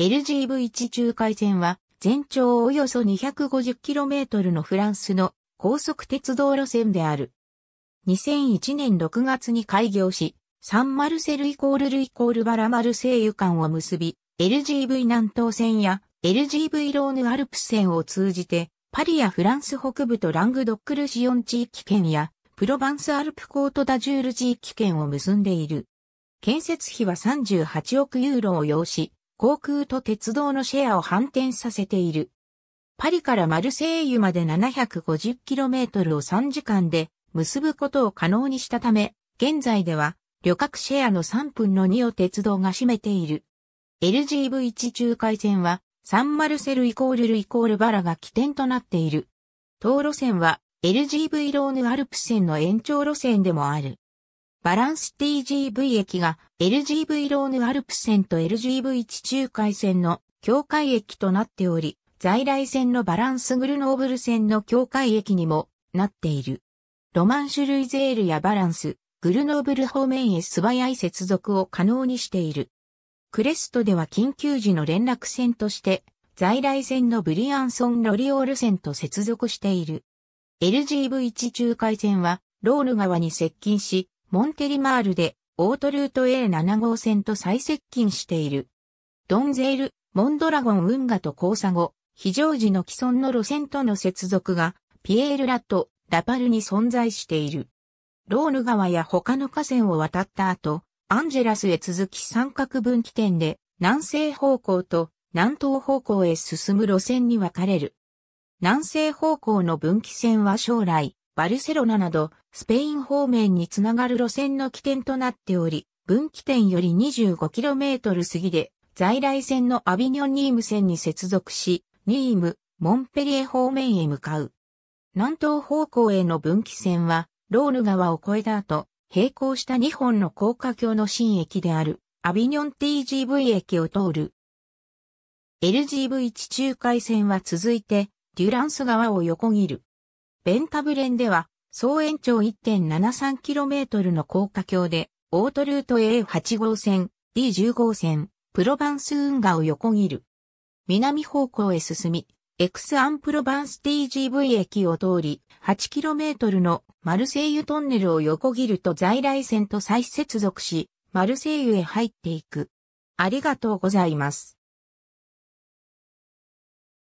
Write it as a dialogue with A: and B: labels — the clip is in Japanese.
A: LGV1 中海線は全長およそ 250km のフランスの高速鉄道路線である。2001年6月に開業し、サンマルセルイコールルイコールバラマル西油間を結び、LGV 南東線や LGV ローヌアルプス線を通じて、パリやフランス北部とラングドックルシオン地域圏や、プロヴァンスアルプコートダジュール地域圏を結んでいる。建設費は38億ユーロを要し、航空と鉄道のシェアを反転させている。パリからマルセイユまで 750km を3時間で結ぶことを可能にしたため、現在では旅客シェアの3分の2を鉄道が占めている。LGV1 中海線はサンマルセルイコールルイコールバラが起点となっている。東路線は LGV ローヌアルプス線の延長路線でもある。バランス TGV 駅が LGV ローヌアルプ線と LGV 地中海線の境界駅となっており、在来線のバランスグルノーブル線の境界駅にもなっている。ロマンシュルイゼールやバランス、グルノーブル方面へ素早い接続を可能にしている。クレストでは緊急時の連絡線として、在来線のブリアンソン・ロリオール線と接続している。LGV 地中海線は、ロール川に接近し、モンテリマールでオートルート A7 号線と最接近している。ドンゼール、モンドラゴン運河と交差後、非常時の既存の路線との接続が、ピエールラット、ラパルに存在している。ローヌ川や他の河川を渡った後、アンジェラスへ続き三角分岐点で、南西方向と南東方向へ進む路線に分かれる。南西方向の分岐線は将来、バルセロナなど、スペイン方面につながる路線の起点となっており、分岐点より 25km 過ぎで、在来線のアビニョン・ニーム線に接続し、ニーム、モンペリエ方面へ向かう。南東方向への分岐線は、ローヌ川を越えた後、並行した2本の高架橋の新駅である、アビニョン TGV 駅を通る。LGV 地中海線は続いて、デュランス川を横切る。ベンタブレンでは、総延長 1.73km の高架橋で、オートルート A8 号線、D10 号線、プロバンス運河を横切る。南方向へ進み、エクスアンプロバンス TGV 駅を通り、8km のマルセイユトンネルを横切ると在来線と再接続し、マルセイユへ入っていく。ありがとうございます。